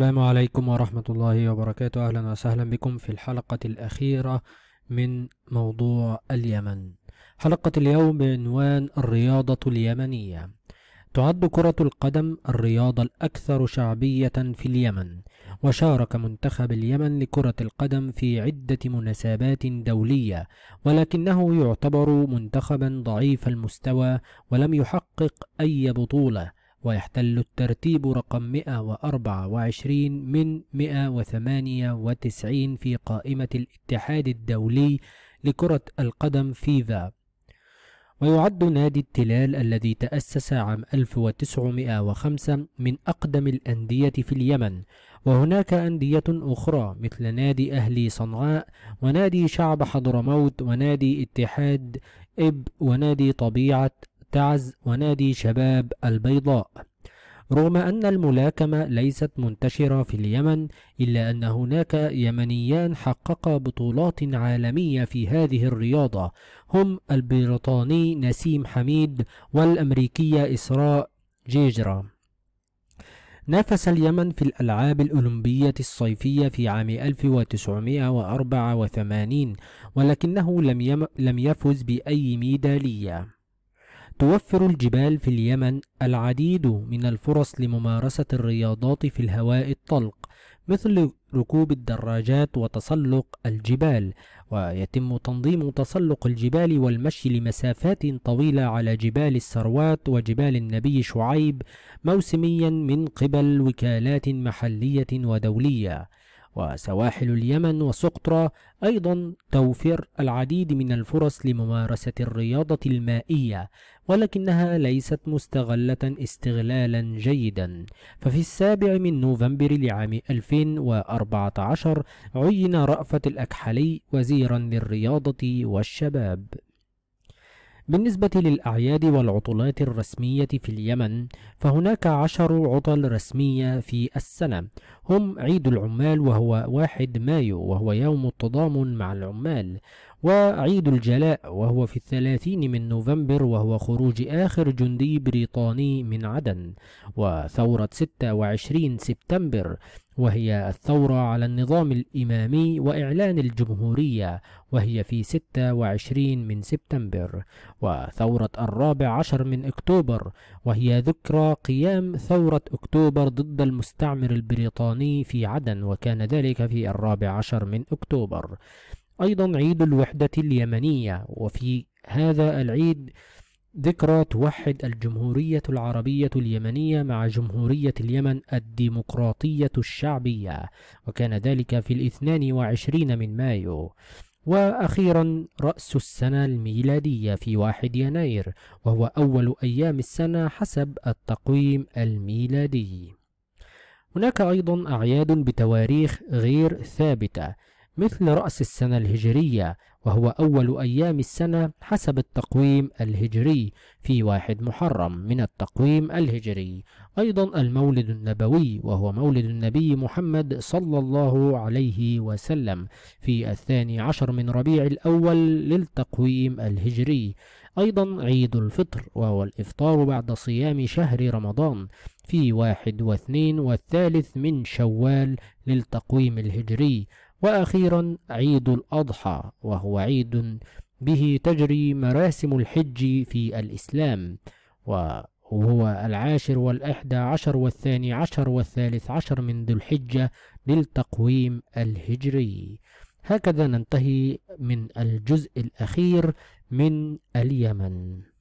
السلام عليكم ورحمة الله وبركاته أهلا وسهلا بكم في الحلقة الأخيرة من موضوع اليمن حلقة اليوم بعنوان الرياضة اليمنية تعد كرة القدم الرياضة الأكثر شعبية في اليمن وشارك منتخب اليمن لكرة القدم في عدة مناسبات دولية ولكنه يعتبر منتخبا ضعيف المستوى ولم يحقق أي بطولة ويحتل الترتيب رقم 124 من 198 في قائمة الاتحاد الدولي لكرة القدم فيفا ويعد نادي التلال الذي تأسس عام 1905 من أقدم الأندية في اليمن وهناك أندية أخرى مثل نادي أهلي صنعاء ونادي شعب حضرموت ونادي اتحاد إب ونادي طبيعة تعز ونادي شباب البيضاء رغم أن الملاكمة ليست منتشرة في اليمن إلا أن هناك يمنيان حققا بطولات عالمية في هذه الرياضة هم البريطاني نسيم حميد والأمريكية إسراء جيجرا نافس اليمن في الألعاب الأولمبية الصيفية في عام 1984 ولكنه لم, لم يفز بأي ميدالية توفر الجبال في اليمن العديد من الفرص لممارسة الرياضات في الهواء الطلق مثل ركوب الدراجات وتسلق الجبال ويتم تنظيم تسلق الجبال والمشي لمسافات طويلة على جبال السروات وجبال النبي شعيب موسميا من قبل وكالات محلية ودولية وسواحل اليمن وسقطرى أيضا توفر العديد من الفرص لممارسة الرياضة المائية ولكنها ليست مستغلة استغلالا جيدا ففي السابع من نوفمبر لعام 2014 عين رأفت الأكحلي وزيرا للرياضة والشباب بالنسبة للأعياد والعطلات الرسمية في اليمن فهناك عشر عطل رسمية في السنة هم عيد العمال وهو 1 مايو وهو يوم التضامن مع العمال وعيد الجلاء وهو في الثلاثين من نوفمبر وهو خروج آخر جندي بريطاني من عدن وثورة 26 سبتمبر وهي الثورة على النظام الإمامي وإعلان الجمهورية وهي في 26 من سبتمبر وثورة الرابع عشر من أكتوبر وهي ذكرى قيام ثورة أكتوبر ضد المستعمر البريطاني في عدن وكان ذلك في الرابع عشر من أكتوبر أيضا عيد الوحدة اليمنية وفي هذا العيد ذكرى توحد الجمهورية العربية اليمنية مع جمهورية اليمن الديمقراطية الشعبية وكان ذلك في الاثنان وعشرين من مايو وأخيرا رأس السنة الميلادية في 1 يناير وهو أول أيام السنة حسب التقويم الميلادي هناك أيضا أعياد بتواريخ غير ثابتة مثل رأس السنة الهجرية وهو أول أيام السنة حسب التقويم الهجري في واحد محرم من التقويم الهجري أيضا المولد النبوي وهو مولد النبي محمد صلى الله عليه وسلم في الثاني عشر من ربيع الأول للتقويم الهجري أيضا عيد الفطر وهو الإفطار بعد صيام شهر رمضان في واحد واثنين والثالث من شوال للتقويم الهجري وأخيرا عيد الأضحى وهو عيد به تجري مراسم الحج في الإسلام وهو العاشر والأحدى عشر والثاني عشر والثالث عشر من ذو الحجة للتقويم الهجري هكذا ننتهي من الجزء الأخير من اليمن